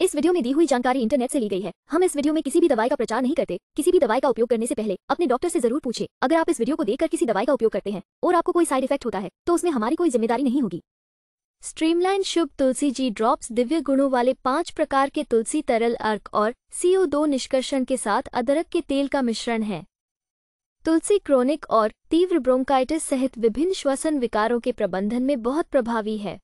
इस वीडियो में दी हुई जानकारी इंटरनेट से ली गई है हम इस वीडियो में किसी भी दवाई का प्रचार नहीं करते किसी भी दवाई का उपयोग करने से पहले अपने डॉक्टर से जरूर पूछे अगर आप इस वीडियो को देखकर किसी दवाई का उपयोग करते हैं और आपको कोई साइड इफेक्ट होता है तो उसमें हमारी कोई जिम्मेदारी नहीं होगी स्ट्रीमलाइन शुभ तुलसी जी ड्रॉप्स दिव्य गुणों वाले पांच प्रकार के तुलसी तरल अर्क और सीओ दो निष्कर्षण के साथ अदरक के तेल का मिश्रण है तुलसी क्रोनिक और तीव्र ब्रोंकाइटिस सहित विभिन्न श्वसन विकारों के प्रबंधन में बहुत प्रभावी है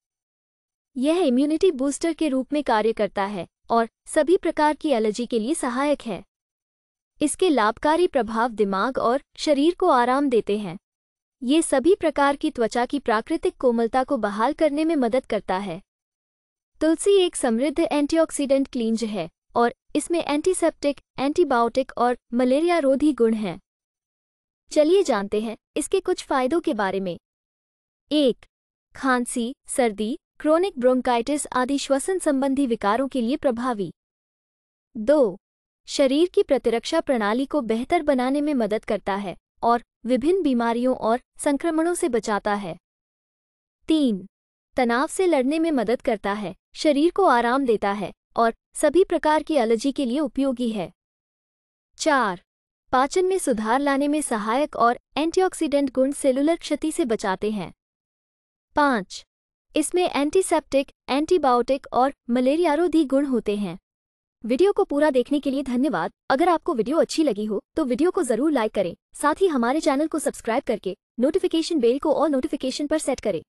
यह इम्यूनिटी बूस्टर के रूप में कार्य करता है और सभी प्रकार की एलर्जी के लिए सहायक है इसके लाभकारी प्रभाव दिमाग और शरीर को आराम देते हैं ये सभी प्रकार की त्वचा की प्राकृतिक कोमलता को बहाल करने में मदद करता है तुलसी एक समृद्ध एंटीऑक्सीडेंट क्लींज है और इसमें एंटीसेप्टिक एंटीबायोटिक और मलेरिया रोधी गुण हैं चलिए जानते हैं इसके कुछ फायदों के बारे में एक खांसी सर्दी क्रोनिक ब्रोंकाइटिस आदि श्वसन संबंधी विकारों के लिए प्रभावी दो शरीर की प्रतिरक्षा प्रणाली को बेहतर बनाने में मदद करता है और विभिन्न बीमारियों और संक्रमणों से बचाता है तीन तनाव से लड़ने में मदद करता है शरीर को आराम देता है और सभी प्रकार की एलर्जी के लिए उपयोगी है चार पाचन में सुधार लाने में सहायक और एंटीऑक्सीडेंट गुण सेलुलर क्षति से बचाते हैं पाँच इसमें एंटीसेप्टिक एंटीबायोटिक और मलेरियारोधी गुण होते हैं वीडियो को पूरा देखने के लिए धन्यवाद अगर आपको वीडियो अच्छी लगी हो तो वीडियो को जरूर लाइक करें साथ ही हमारे चैनल को सब्सक्राइब करके नोटिफिकेशन बेल को और नोटिफिकेशन पर सेट करें